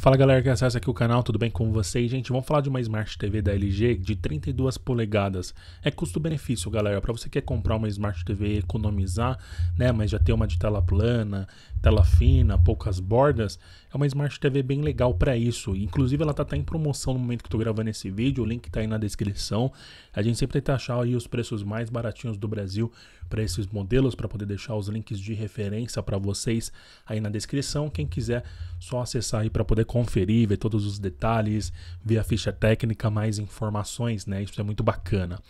Fala galera que acessa aqui o canal, tudo bem com vocês? Gente, vamos falar de uma Smart TV da LG de 32 polegadas. É custo-benefício, galera. Para você que quer comprar uma Smart TV e economizar, né, mas já ter uma de tela plana, tela fina, poucas bordas, é uma Smart TV bem legal para isso. Inclusive ela tá, até em promoção no momento que estou gravando esse vídeo, o link tá aí na descrição. A gente sempre tenta achar aí os preços mais baratinhos do Brasil para esses modelos, para poder deixar os links de referência para vocês aí na descrição. Quem quiser, só acessar aí para poder conferir, ver todos os detalhes, ver a ficha técnica, mais informações, né? Isso é muito bacana.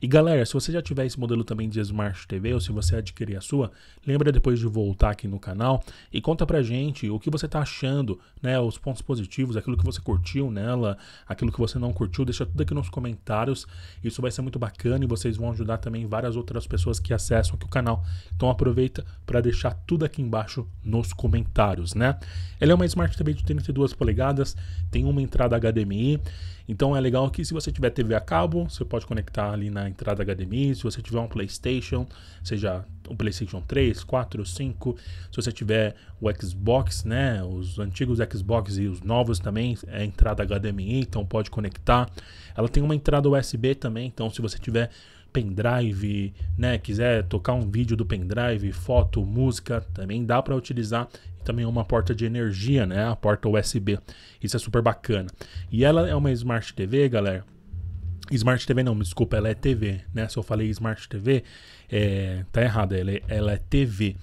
E galera, se você já tiver esse modelo também de Smart TV ou se você adquirir a sua, lembra depois de voltar aqui no canal e conta pra gente o que você tá achando, né? Os pontos positivos, aquilo que você curtiu nela, aquilo que você não curtiu, deixa tudo aqui nos comentários. Isso vai ser muito bacana e vocês vão ajudar também várias outras pessoas que acessam aqui o canal. Então aproveita para deixar tudo aqui embaixo nos comentários, né? Ela é uma Smart TV de 32 polegadas, tem uma entrada HDMI. Então é legal que se você tiver TV a cabo, você pode conectar ali na entrada HDMI. Se você tiver um PlayStation, seja o um PlayStation 3, 4, 5, se você tiver o Xbox, né, os antigos Xbox e os novos também, é entrada HDMI, então pode conectar. Ela tem uma entrada USB também, então se você tiver pendrive, né, quiser tocar um vídeo do pendrive, foto, música, também dá para utilizar também é uma porta de energia, né? A porta USB. Isso é super bacana. E ela é uma Smart TV, galera. Smart TV não, desculpa, ela é TV, né? Se eu falei Smart TV, é, tá errado, ela é, ela é TV.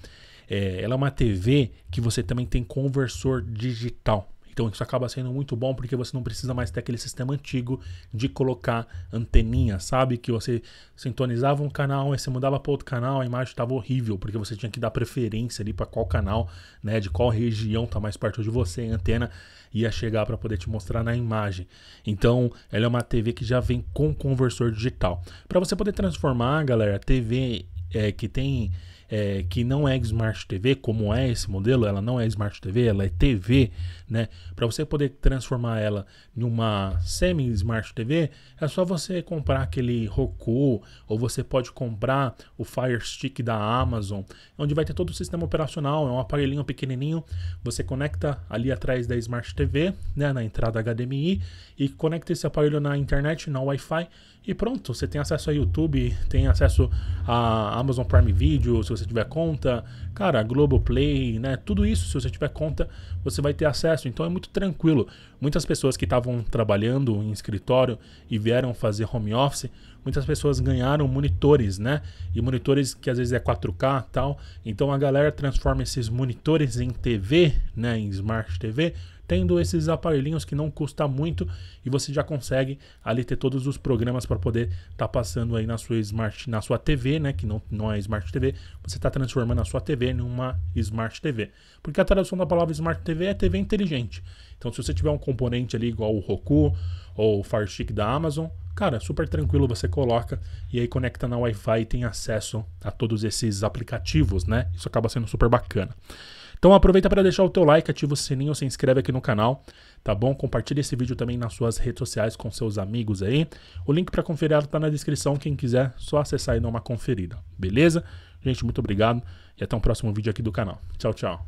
É, ela é uma TV que você também tem conversor digital. Então isso acaba sendo muito bom porque você não precisa mais ter aquele sistema antigo de colocar anteninha, sabe? Que você sintonizava um canal, e você mudava para outro canal, a imagem estava horrível, porque você tinha que dar preferência ali para qual canal, né? De qual região está mais perto de você, a antena ia chegar para poder te mostrar na imagem. Então, ela é uma TV que já vem com conversor digital. Para você poder transformar, galera, TV é, que tem é, que não é Smart TV, como é esse modelo, ela não é Smart TV, ela é TV, né? Para você poder transformar ela numa semi-Smart TV, é só você comprar aquele Roku, ou você pode comprar o Fire Stick da Amazon, onde vai ter todo o sistema operacional, é um aparelhinho pequenininho, você conecta ali atrás da Smart TV, né, na entrada HDMI, e conecta esse aparelho na internet, na Wi-Fi, e pronto, você tem acesso a YouTube, tem acesso a Amazon Prime Video, você tiver conta, cara, Globoplay, né? Tudo isso, se você tiver conta, você vai ter acesso. Então é muito tranquilo. Muitas pessoas que estavam trabalhando em escritório e vieram fazer home office, muitas pessoas ganharam monitores, né? E monitores que às vezes é 4K tal. Então a galera transforma esses monitores em TV, né? Em Smart TV tendo esses aparelhinhos que não custa muito e você já consegue ali ter todos os programas para poder estar tá passando aí na sua smart, na sua TV, né? Que não, não é smart TV, você está transformando a sua TV numa smart TV. Porque a tradução da palavra smart TV é TV inteligente. Então, se você tiver um componente ali igual o Roku ou o Fire Stick da Amazon, cara, super tranquilo, você coloca e aí conecta na Wi-Fi e tem acesso a todos esses aplicativos, né? Isso acaba sendo super bacana. Então aproveita para deixar o teu like, ativa o sininho, se inscreve aqui no canal, tá bom? Compartilha esse vídeo também nas suas redes sociais com seus amigos aí. O link para conferir está na descrição, quem quiser só acessar e dar uma conferida, beleza? Gente, muito obrigado e até um próximo vídeo aqui do canal. Tchau, tchau.